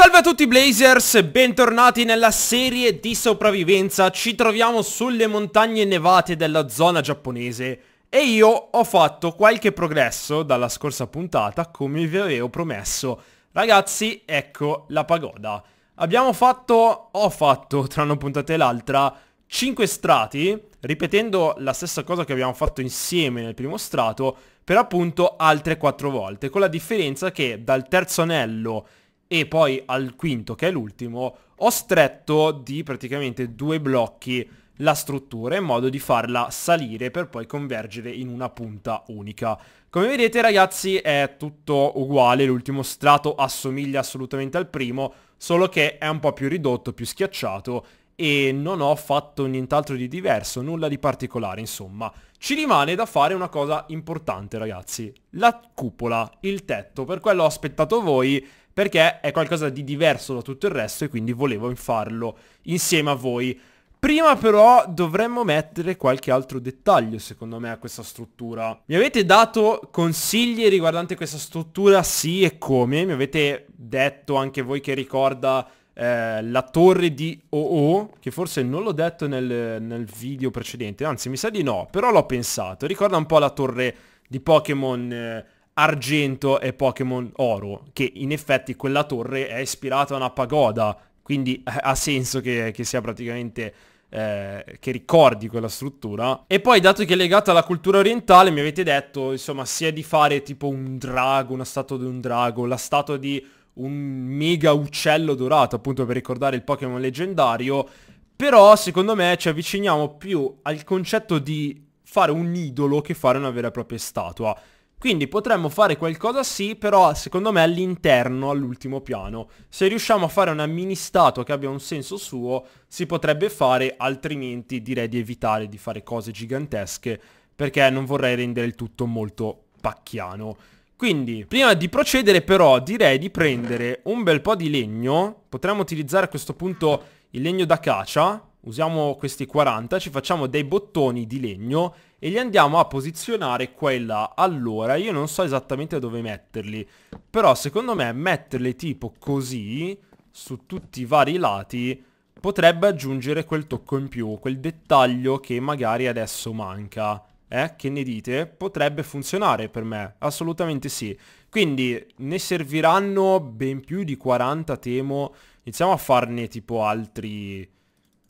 Salve a tutti Blazers, bentornati nella serie di sopravvivenza, ci troviamo sulle montagne nevate della zona giapponese e io ho fatto qualche progresso dalla scorsa puntata come vi avevo promesso. Ragazzi, ecco la pagoda. Abbiamo fatto, ho fatto tra una puntata e l'altra, 5 strati, ripetendo la stessa cosa che abbiamo fatto insieme nel primo strato, per appunto altre 4 volte, con la differenza che dal terzo anello e poi al quinto, che è l'ultimo, ho stretto di praticamente due blocchi la struttura in modo di farla salire per poi convergere in una punta unica. Come vedete ragazzi è tutto uguale, l'ultimo strato assomiglia assolutamente al primo, solo che è un po' più ridotto, più schiacciato e non ho fatto nient'altro di diverso, nulla di particolare insomma. Ci rimane da fare una cosa importante ragazzi, la cupola, il tetto, per quello ho aspettato voi perché è qualcosa di diverso da tutto il resto e quindi volevo farlo insieme a voi. Prima però dovremmo mettere qualche altro dettaglio secondo me a questa struttura. Mi avete dato consigli riguardante questa struttura sì e come, mi avete detto anche voi che ricorda eh, la torre di OO, che forse non l'ho detto nel, nel video precedente, anzi mi sa di no, però l'ho pensato, ricorda un po' la torre di Pokémon... Eh, argento e Pokémon oro, che in effetti quella torre è ispirata a una pagoda, quindi ha senso che, che sia praticamente... Eh, che ricordi quella struttura e poi dato che è legata alla cultura orientale mi avete detto insomma sia di fare tipo un drago una statua di un drago la statua di un mega uccello dorato appunto per ricordare il Pokémon leggendario però secondo me ci avviciniamo più al concetto di fare un idolo che fare una vera e propria statua quindi potremmo fare qualcosa sì, però secondo me all'interno, all'ultimo piano. Se riusciamo a fare una mini statua che abbia un senso suo, si potrebbe fare, altrimenti direi di evitare di fare cose gigantesche, perché non vorrei rendere il tutto molto pacchiano. Quindi, prima di procedere però direi di prendere un bel po' di legno, potremmo utilizzare a questo punto il legno da d'acacia, usiamo questi 40, ci facciamo dei bottoni di legno e li andiamo a posizionare qua e là. Allora, io non so esattamente dove metterli, però secondo me metterli tipo così, su tutti i vari lati, potrebbe aggiungere quel tocco in più, quel dettaglio che magari adesso manca. Eh, che ne dite? Potrebbe funzionare per me, assolutamente sì. Quindi ne serviranno ben più di 40, temo. Iniziamo a farne tipo altri,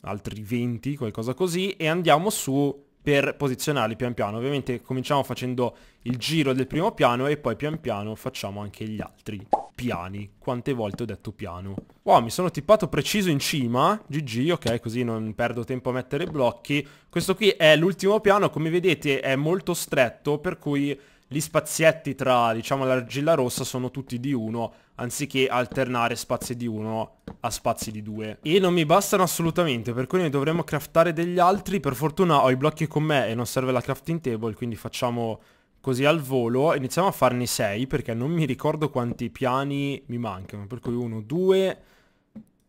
altri 20, qualcosa così, e andiamo su per posizionarli pian piano. Ovviamente cominciamo facendo il giro del primo piano e poi pian piano facciamo anche gli altri piani. Quante volte ho detto piano? Wow, mi sono tippato preciso in cima. GG, ok, così non perdo tempo a mettere blocchi. Questo qui è l'ultimo piano, come vedete è molto stretto, per cui gli spazietti tra, diciamo, l'argilla rossa sono tutti di 1 anziché alternare spazi di 1 a spazi di 2 E non mi bastano assolutamente, per cui ne dovremmo craftare degli altri. Per fortuna ho i blocchi con me e non serve la crafting table, quindi facciamo così al volo. Iniziamo a farne 6, perché non mi ricordo quanti piani mi mancano. Per cui 1, 2,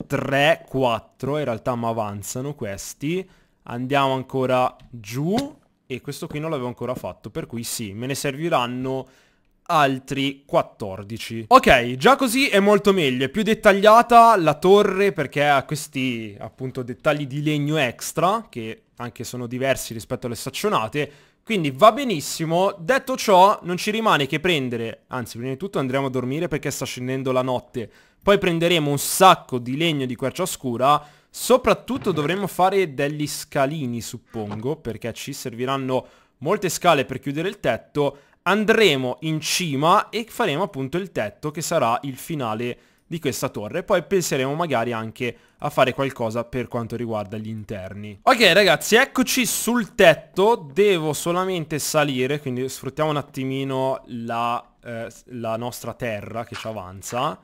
3, 4, in realtà mi avanzano questi. Andiamo ancora giù e questo qui non l'avevo ancora fatto, per cui sì, me ne serviranno altri 14. Ok, già così è molto meglio, è più dettagliata la torre perché ha questi appunto dettagli di legno extra, che anche sono diversi rispetto alle staccionate, quindi va benissimo, detto ciò non ci rimane che prendere, anzi prima di tutto andremo a dormire perché sta scendendo la notte, poi prenderemo un sacco di legno di quercia scura Soprattutto dovremmo fare degli scalini, suppongo, perché ci serviranno molte scale per chiudere il tetto. Andremo in cima e faremo appunto il tetto che sarà il finale di questa torre. Poi penseremo magari anche a fare qualcosa per quanto riguarda gli interni. Ok ragazzi, eccoci sul tetto. Devo solamente salire, quindi sfruttiamo un attimino la, eh, la nostra terra che ci avanza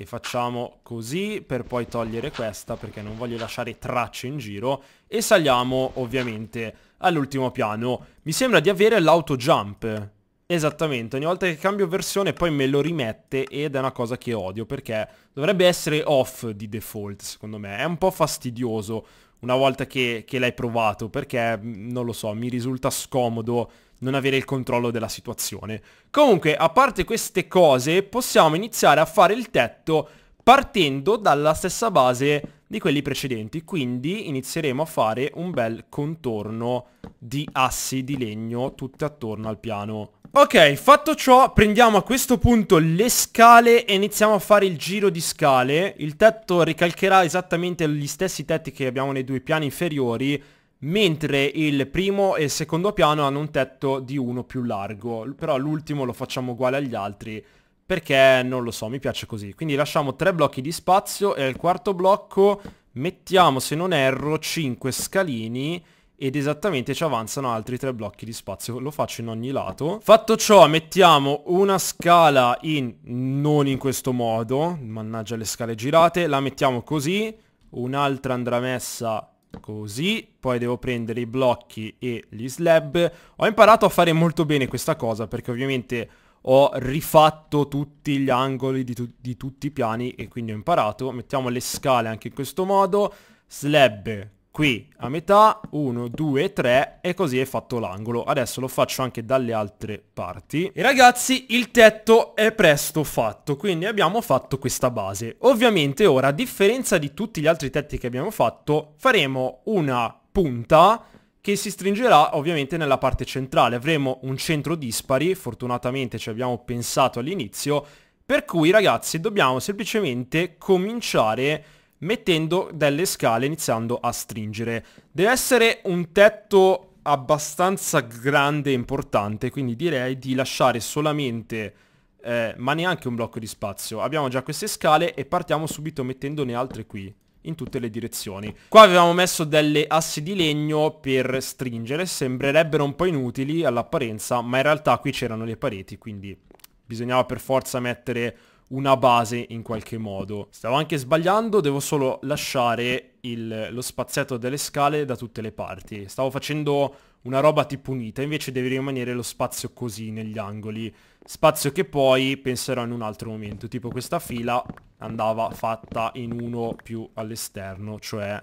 e facciamo così per poi togliere questa perché non voglio lasciare tracce in giro e saliamo ovviamente all'ultimo piano. Mi sembra di avere l'auto jump. Esattamente, ogni volta che cambio versione poi me lo rimette ed è una cosa che odio perché dovrebbe essere off di default secondo me, è un po' fastidioso una volta che, che l'hai provato perché mm, non lo so, mi risulta scomodo non avere il controllo della situazione. Comunque, a parte queste cose, possiamo iniziare a fare il tetto partendo dalla stessa base di quelli precedenti. Quindi inizieremo a fare un bel contorno di assi di legno tutte attorno al piano. Ok, fatto ciò, prendiamo a questo punto le scale e iniziamo a fare il giro di scale. Il tetto ricalcherà esattamente gli stessi tetti che abbiamo nei due piani inferiori, mentre il primo e il secondo piano hanno un tetto di uno più largo, però l'ultimo lo facciamo uguale agli altri perché non lo so, mi piace così. Quindi lasciamo tre blocchi di spazio e al quarto blocco mettiamo, se non erro, 5 scalini ed esattamente ci avanzano altri tre blocchi di spazio, lo faccio in ogni lato. Fatto ciò mettiamo una scala in, non in questo modo, mannaggia le scale girate, la mettiamo così, un'altra andrà messa Così, poi devo prendere i blocchi e gli slab. Ho imparato a fare molto bene questa cosa perché ovviamente ho rifatto tutti gli angoli di, tu di tutti i piani e quindi ho imparato. Mettiamo le scale anche in questo modo. Slab qui a metà, 1, 2, 3 e così è fatto l'angolo. Adesso lo faccio anche dalle altre parti. E ragazzi il tetto è presto fatto, quindi abbiamo fatto questa base. Ovviamente ora, a differenza di tutti gli altri tetti che abbiamo fatto, faremo una punta che si stringerà ovviamente nella parte centrale. Avremo un centro dispari, fortunatamente ci abbiamo pensato all'inizio, per cui ragazzi dobbiamo semplicemente cominciare mettendo delle scale iniziando a stringere. Deve essere un tetto abbastanza grande e importante, quindi direi di lasciare solamente, eh, ma neanche un blocco di spazio. Abbiamo già queste scale e partiamo subito mettendone altre qui in tutte le direzioni. Qua avevamo messo delle assi di legno per stringere, sembrerebbero un po' inutili all'apparenza, ma in realtà qui c'erano le pareti, quindi bisognava per forza mettere una base in qualche modo. Stavo anche sbagliando, devo solo lasciare il, lo spazietto delle scale da tutte le parti. Stavo facendo una roba tipo unita, invece deve rimanere lo spazio così negli angoli. Spazio che poi penserò in un altro momento, tipo questa fila andava fatta in uno più all'esterno, cioè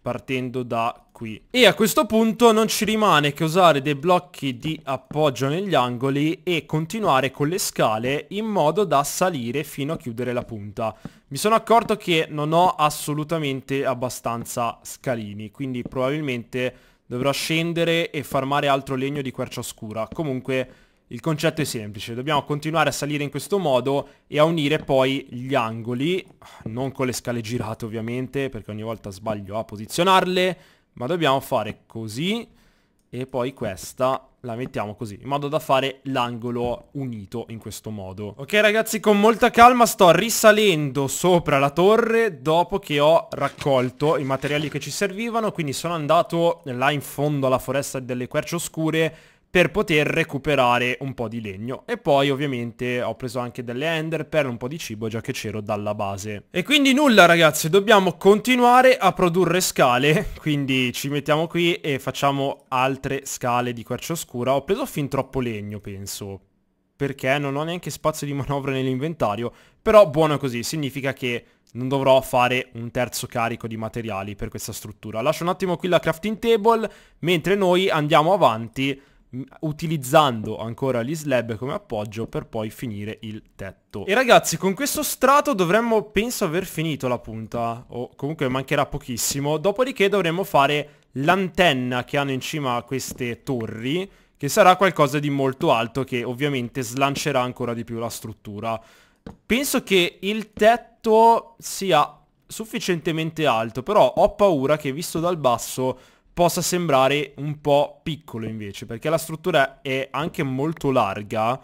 partendo da qui. E a questo punto non ci rimane che usare dei blocchi di appoggio negli angoli e continuare con le scale in modo da salire fino a chiudere la punta. Mi sono accorto che non ho assolutamente abbastanza scalini, quindi probabilmente dovrò scendere e farmare altro legno di quercia scura. Comunque il concetto è semplice, dobbiamo continuare a salire in questo modo e a unire poi gli angoli, non con le scale girate ovviamente, perché ogni volta sbaglio a posizionarle, ma dobbiamo fare così e poi questa la mettiamo così, in modo da fare l'angolo unito in questo modo. Ok ragazzi, con molta calma sto risalendo sopra la torre dopo che ho raccolto i materiali che ci servivano, quindi sono andato là in fondo alla foresta delle querce oscure per poter recuperare un po' di legno e poi ovviamente ho preso anche delle ender per un po' di cibo già che c'ero dalla base e quindi nulla ragazzi dobbiamo continuare a produrre scale quindi ci mettiamo qui e facciamo altre scale di quercia oscura ho preso fin troppo legno penso perché non ho neanche spazio di manovra nell'inventario però buono così significa che non dovrò fare un terzo carico di materiali per questa struttura lascio un attimo qui la crafting table mentre noi andiamo avanti utilizzando ancora gli slab come appoggio per poi finire il tetto. E ragazzi con questo strato dovremmo penso aver finito la punta o comunque mancherà pochissimo, dopodiché dovremmo fare l'antenna che hanno in cima a queste torri che sarà qualcosa di molto alto che ovviamente slancerà ancora di più la struttura. Penso che il tetto sia sufficientemente alto, però ho paura che visto dal basso possa sembrare un po' piccolo invece, perché la struttura è anche molto larga,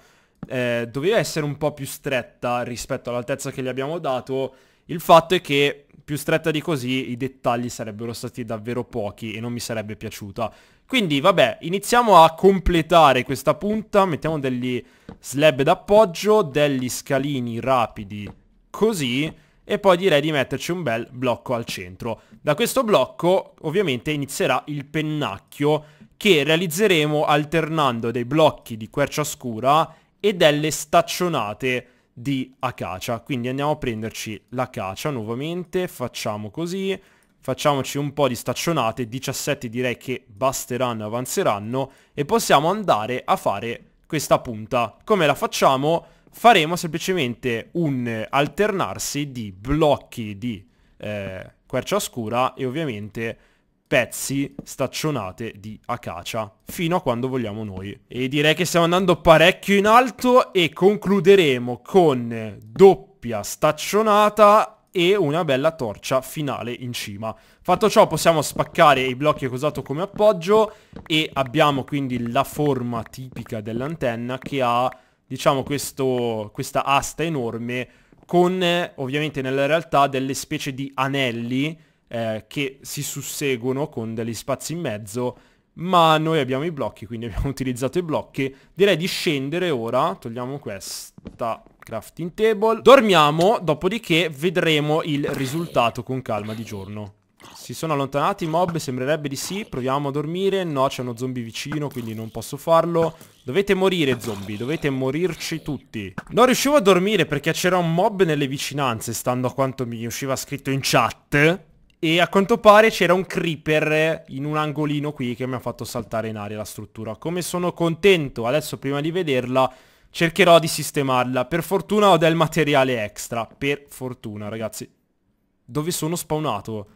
eh, doveva essere un po' più stretta rispetto all'altezza che gli abbiamo dato, il fatto è che più stretta di così i dettagli sarebbero stati davvero pochi e non mi sarebbe piaciuta. Quindi vabbè, iniziamo a completare questa punta, mettiamo degli slab d'appoggio, degli scalini rapidi così e poi direi di metterci un bel blocco al centro. Da questo blocco ovviamente inizierà il pennacchio che realizzeremo alternando dei blocchi di quercia scura e delle staccionate di acacia. Quindi andiamo a prenderci l'acacia nuovamente, facciamo così, facciamoci un po' di staccionate, 17 direi che basteranno, avanzeranno e possiamo andare a fare questa punta. Come la facciamo? faremo semplicemente un alternarsi di blocchi di eh, quercia scura e ovviamente pezzi staccionate di acacia fino a quando vogliamo noi e direi che stiamo andando parecchio in alto e concluderemo con doppia staccionata e una bella torcia finale in cima fatto ciò possiamo spaccare i blocchi che ho usato come appoggio e abbiamo quindi la forma tipica dell'antenna che ha diciamo, questo, questa asta enorme con eh, ovviamente nella realtà delle specie di anelli eh, che si susseguono con degli spazi in mezzo, ma noi abbiamo i blocchi, quindi abbiamo utilizzato i blocchi. Direi di scendere ora, togliamo questa crafting table, dormiamo, dopodiché vedremo il risultato con calma di giorno. Si sono allontanati i mob, sembrerebbe di sì, proviamo a dormire, no c'è uno zombie vicino quindi non posso farlo Dovete morire zombie, dovete morirci tutti Non riuscivo a dormire perché c'era un mob nelle vicinanze Stando a quanto mi usciva scritto in chat E a quanto pare c'era un creeper in un angolino qui Che mi ha fatto saltare in aria la struttura Come sono contento, adesso prima di vederla Cercherò di sistemarla Per fortuna ho del materiale extra Per fortuna ragazzi Dove sono spawnato?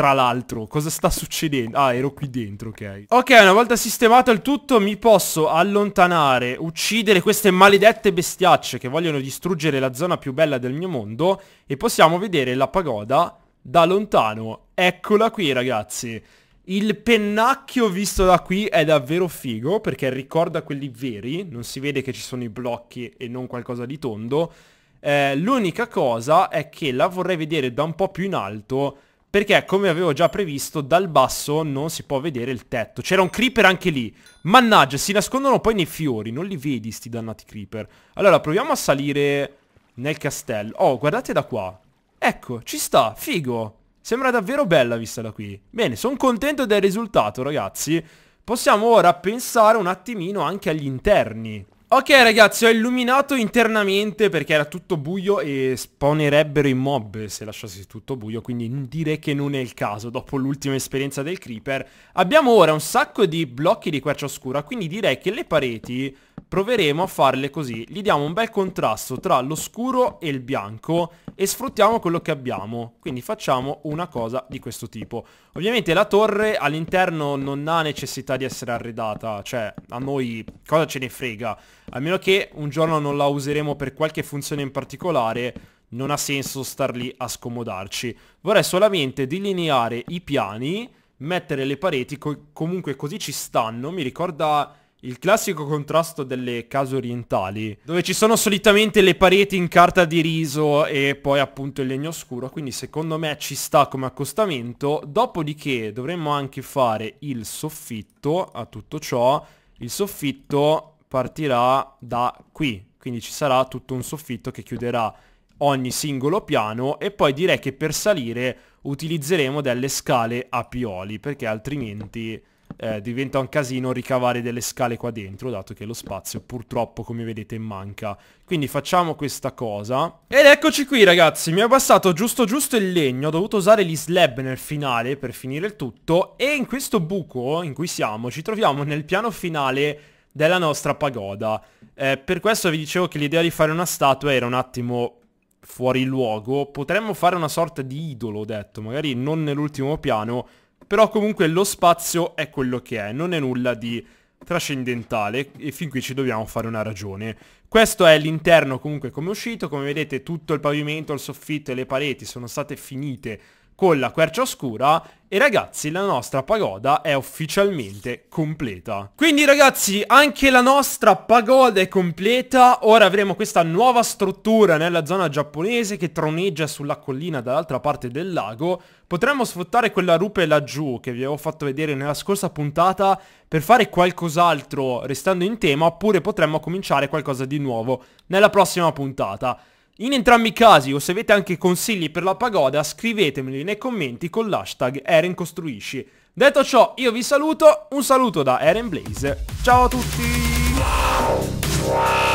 tra l'altro? Cosa sta succedendo? Ah, ero qui dentro, ok. Ok, una volta sistemato il tutto mi posso allontanare, uccidere queste maledette bestiacce che vogliono distruggere la zona più bella del mio mondo e possiamo vedere la pagoda da lontano. Eccola qui, ragazzi. Il pennacchio visto da qui è davvero figo perché ricorda quelli veri, non si vede che ci sono i blocchi e non qualcosa di tondo. Eh, L'unica cosa è che la vorrei vedere da un po' più in alto perché come avevo già previsto dal basso non si può vedere il tetto. C'era un creeper anche lì. Mannaggia, si nascondono poi nei fiori, non li vedi sti dannati creeper. Allora, proviamo a salire nel castello. Oh, guardate da qua. Ecco, ci sta, figo. Sembra davvero bella vista da qui. Bene, sono contento del risultato, ragazzi. Possiamo ora pensare un attimino anche agli interni. Ok ragazzi ho illuminato internamente perché era tutto buio e sponerebbero i mob se lasciassi tutto buio quindi direi che non è il caso dopo l'ultima esperienza del creeper Abbiamo ora un sacco di blocchi di quercia oscura quindi direi che le pareti proveremo a farle così Gli diamo un bel contrasto tra l'oscuro e il bianco e sfruttiamo quello che abbiamo Quindi facciamo una cosa di questo tipo Ovviamente la torre all'interno non ha necessità di essere arredata cioè a noi cosa ce ne frega a meno che un giorno non la useremo per qualche funzione in particolare, non ha senso star lì a scomodarci. Vorrei solamente delineare i piani, mettere le pareti, co comunque così ci stanno, mi ricorda il classico contrasto delle case orientali, dove ci sono solitamente le pareti in carta di riso e poi appunto il legno scuro, quindi secondo me ci sta come accostamento, dopodiché dovremmo anche fare il soffitto a tutto ciò, il soffitto partirà da qui, quindi ci sarà tutto un soffitto che chiuderà ogni singolo piano e poi direi che per salire utilizzeremo delle scale a pioli perché altrimenti eh, diventa un casino ricavare delle scale qua dentro dato che lo spazio purtroppo come vedete manca quindi facciamo questa cosa ed eccoci qui ragazzi mi è bastato giusto giusto il legno ho dovuto usare gli slab nel finale per finire il tutto e in questo buco in cui siamo ci troviamo nel piano finale della nostra pagoda. Eh, per questo vi dicevo che l'idea di fare una statua era un attimo fuori luogo. Potremmo fare una sorta di idolo, ho detto, magari non nell'ultimo piano, però comunque lo spazio è quello che è, non è nulla di trascendentale e fin qui ci dobbiamo fare una ragione. Questo è l'interno comunque come uscito, come vedete tutto il pavimento, il soffitto e le pareti sono state finite con la quercia oscura e ragazzi la nostra pagoda è ufficialmente completa. Quindi ragazzi anche la nostra pagoda è completa, ora avremo questa nuova struttura nella zona giapponese che troneggia sulla collina dall'altra parte del lago. Potremmo sfruttare quella rupe laggiù che vi avevo fatto vedere nella scorsa puntata per fare qualcos'altro restando in tema oppure potremmo cominciare qualcosa di nuovo nella prossima puntata. In entrambi i casi o se avete anche consigli per la pagoda scrivetemeli nei commenti con l'hashtag Eren Costruisci. Detto ciò io vi saluto, un saluto da Eren Blaze, ciao a tutti!